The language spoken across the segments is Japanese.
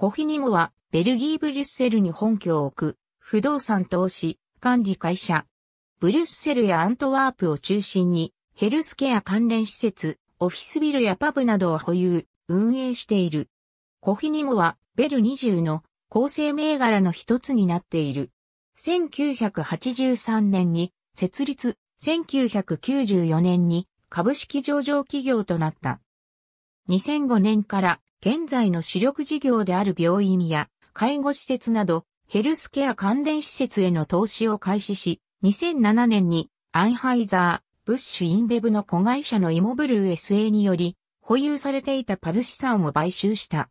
コフィニモは、ベルギー・ブリュッセルに本拠を置く、不動産投資、管理会社。ブリュッセルやアントワープを中心に、ヘルスケア関連施設、オフィスビルやパブなどを保有、運営している。コフィニモは、ベル20の構成銘柄の一つになっている。1983年に設立、1994年に株式上場企業となった。2005年から現在の主力事業である病院や介護施設などヘルスケア関連施設への投資を開始し、2007年にアンハイザー、ブッシュインベブの子会社のイモブルー SA により保有されていたパブ資産を買収した。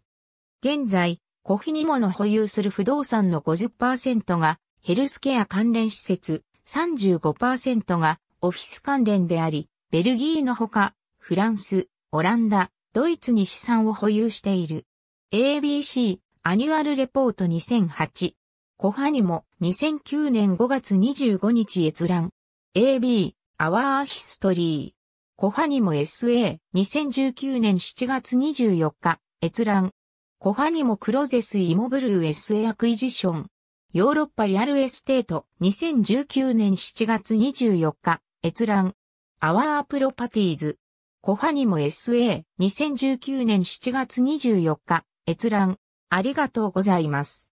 現在、コフィニモの保有する不動産の50%がヘルスケア関連施設、35%がオフィス関連であり、ベルギーのほか、フランス、オランダ、ドイツに資産を保有している。ABC アニュアルレポート2008。コハニも2009年5月25日閲覧。AB アワーヒストリー。コハニも SA 2019年7月24日閲覧。コハニもクロゼスイモブルー SA アクイジション。ヨーロッパリアルエステート2019年7月24日閲覧。アワープロパティーズコファニモ SA、2019年7月24日、閲覧、ありがとうございます。